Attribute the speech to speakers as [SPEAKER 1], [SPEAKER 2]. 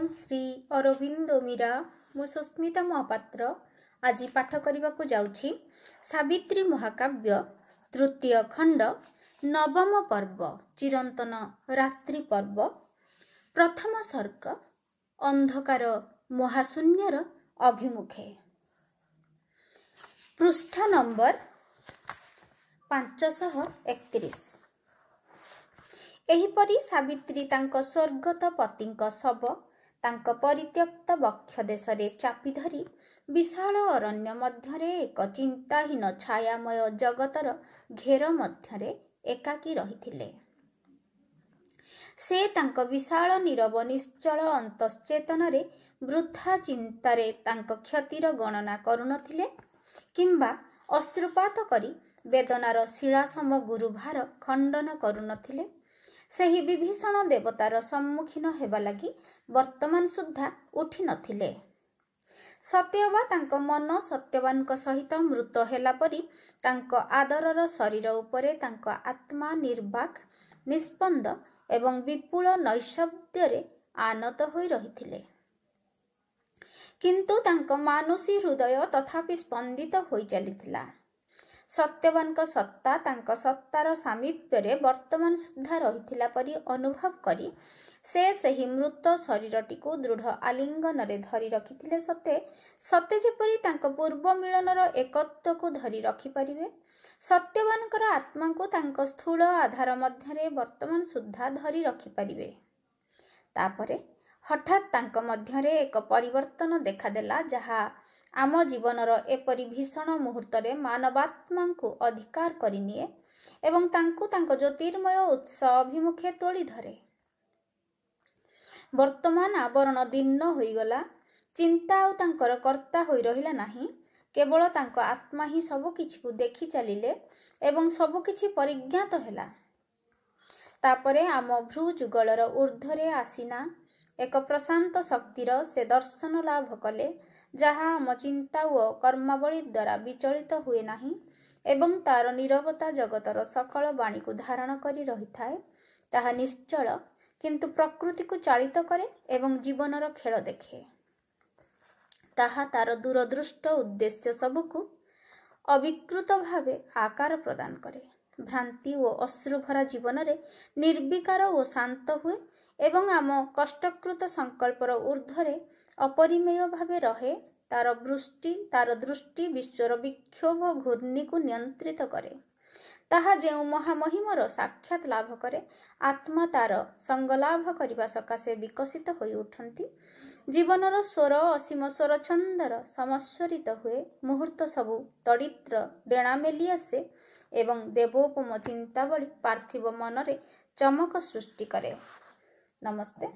[SPEAKER 1] ଓମ୍ ଶ୍ରୀ ଅରବିନ୍ଦ ମୀରା ମୁଁ ସୁସ୍ମିତା ମହାପାତ୍ର ଆଜି ପାଠ କରିବାକୁ ଯାଉଛି ସାବିତ୍ରୀ ମହାକାବ୍ୟ ତୃତୀୟ ଖଣ୍ଡ ନବମ ପର୍ବ ଚିରନ୍ତନ ରାତ୍ରି ପର୍ବ ପ୍ରଥମ ସର୍ଗ ଅନ୍ଧକାର ମହାଶୂନ୍ୟର ଅଭିମୁଖେ ପୃଷ୍ଠ ନମ୍ବର ପାଞ୍ଚଶହ ଏକତିରିଶ ଏହିପରି ସାବିତ୍ରୀ ତାଙ୍କ ସ୍ୱର୍ଗତ ପତିଙ୍କ ଶବ ତାଙ୍କ ପରିତ୍ୟକ୍ତ ବକ୍ଷ ଦେଶରେ ଚାପି ଧରି ବିଶାଳ ଅରଣ୍ୟ ମଧ୍ୟରେ ଏକ ଚିନ୍ତାହୀନ ଛାୟାମୟ ଜଗତର ଘେର ମଧ୍ୟରେ ଏକାକୀ ରହିଥିଲେ ସେ ତାଙ୍କ ବିଶାଳ ନିରବ ନିଶ୍ଚଳ ଅନ୍ତଃଚେତନରେ ବୃଥା ଚିନ୍ତାରେ ତାଙ୍କ କ୍ଷତିର ଗଣନା କରୁନଥିଲେ କିମ୍ବା ଅଶ୍ରୁପାତ କରି ବେଦନାର ଶିଳାସମ ଗୁରୁଭାର ଖଣ୍ଡନ କରୁନଥିଲେ ସେହି ବିଭୀଷଣ ଦେବତାର ସମ୍ମୁଖୀନ ହେବା ଲାଗି ବର୍ତ୍ତମାନ ସୁଦ୍ଧା ଉଠିନଥିଲେ ସତ୍ୟବା ତାଙ୍କ ମନ ସତ୍ୟବାନଙ୍କ ସହିତ ମୃତ ହେଲା ପରି ତାଙ୍କ ଆଦରର ଶରୀର ଉପରେ ତାଙ୍କ ଆତ୍ମା ନିର୍ବାକ ନିଷ୍ପନ୍ଦ ଏବଂ ବିପୁଳ ନୈଶବ୍ଦ୍ୟରେ ଆନତ ହୋଇ ରହିଥିଲେ କିନ୍ତୁ ତାଙ୍କ ମାନୁଷୀ ହୃଦୟ ତଥାପି ସ୍ପନ୍ଦିତ ହୋଇ ଚାଲିଥିଲା ସତ୍ୟବାନଙ୍କ ସତ୍ତା ତାଙ୍କ ସତ୍ତାର ସାମିପ୍ୟରେ ବର୍ତ୍ତମାନ ସୁଦ୍ଧା ରହିଥିଲା ପରି ଅନୁଭବ କରି ସେ ସେହି ମୃତ ଶରୀରଟିକୁ ଦୃଢ଼ ଆଲିଙ୍ଗନରେ ଧରି ରଖିଥିଲେ ସତେ ସତେ ଯେପରି ତାଙ୍କ ପୂର୍ବ ମିଳନର ଏକତ୍ୱକୁ ଧରି ରଖିପାରିବେ ସତ୍ୟବାନଙ୍କର ଆତ୍ମାକୁ ତାଙ୍କ ସ୍ଥୂଳ ଆଧାର ମଧ୍ୟରେ ବର୍ତ୍ତମାନ ସୁଦ୍ଧା ଧରି ରଖିପାରିବେ ତାପରେ ହଠାତ୍ ତାଙ୍କ ମଧ୍ୟରେ ଏକ ପରିବର୍ତ୍ତନ ଦେଖାଦେଲା ଯାହା ଆମ ଜୀବନର ଏପରି ଭୀଷଣ ମୁହୂର୍ତ୍ତରେ ମାନବାତ୍ମାଙ୍କୁ ଅଧିକାର କରିନିଏ ଏବଂ ତାଙ୍କୁ ତାଙ୍କ ଜ୍ୟୋତିର୍ମୟ ଉତ୍ସ ଅଭିମୁଖେ ତୋଳି ଧରେ ବର୍ତ୍ତମାନ ଆବରଣ ଦିନ ହୋଇଗଲା ଚିନ୍ତା ଆଉ ତାଙ୍କର କର୍ତ୍ତା ହୋଇ ରହିଲା ନାହିଁ କେବଳ ତାଙ୍କ ଆତ୍ମା ହିଁ ସବୁକିଛିକୁ ଦେଖି ଚାଲିଲେ ଏବଂ ସବୁକିଛି ପରିଜ୍ଞାତ ହେଲା ତାପରେ ଆମ ଭ୍ରୁ ଯୁଗଳର ଉର୍ଦ୍ଧ୍ୱରେ ଆସିନା ଏକ ପ୍ରଶାନ୍ତ ଶକ୍ତିର ସେ ଦର୍ଶନ ଲାଭ କଲେ ଯାହା ଆମ ଚିନ୍ତା ଓ କର୍ମାବଳୀ ଦ୍ୱାରା ବିଚଳିତ ହୁଏ ନାହିଁ ଏବଂ ତାର ନିରବତା ଜଗତର ସକଳ ବାଣୀକୁ ଧାରଣ କରି ରହିଥାଏ ତାହା ନିଶ୍ଚଳ କିନ୍ତୁ ପ୍ରକୃତିକୁ ଚାଳିତ କରେ ଏବଂ ଜୀବନର ଖେଳ ଦେଖେ ତାହା ତାର ଦୂରଦୃଷ୍ଟ ଉଦ୍ଦେଶ୍ୟ ସବୁକୁ ଅବିକୃତ ଭାବେ ଆକାର ପ୍ରଦାନ କରେ ଭ୍ରାନ୍ତି ଓ ଅଶ୍ରୁଭରା ଜୀବନରେ ନିର୍ବିକାର ଓ ଶାନ୍ତ ହୁଏ ଏବଂ ଆମ କଷ୍ଟକୃତ ସଂକଳ୍ପର ଉର୍ଦ୍ଧ୍ୱରେ ଅପରିମେୟ ଭାବେ ରହେ ତାର ବୃଷ୍ଟି ତାର ଦୃଷ୍ଟି ବିଶ୍ୱର ବିକ୍ଷୋଭ ଘୂର୍ଣ୍ଣିକୁ ନିୟନ୍ତ୍ରିତ କରେ ତାହା ଯେଉଁ ମହାମହିମର ସାକ୍ଷାତ ଲାଭ କରେ ଆତ୍ମା ତାର ସଙ୍ଗଲାଭ କରିବା ସକାଶେ ବିକଶିତ ହୋଇଉଠନ୍ତି ଜୀବନର ସ୍ୱର ଅସୀମ ସ୍ୱର ଛନ୍ଦର ସମସ୍ୱରିତ ହୁଏ ମୁହୂର୍ତ୍ତ ସବୁ ତଡ଼ିତ୍ର ଡେଣା ମେଲି ଆସେ ଏବଂ ଦେବୋପମ ଚିନ୍ତାବଳୀ ପାର୍ଥିବ ମନରେ ଚମକ ସୃଷ୍ଟି କରେ ನಮಸ್ತೆ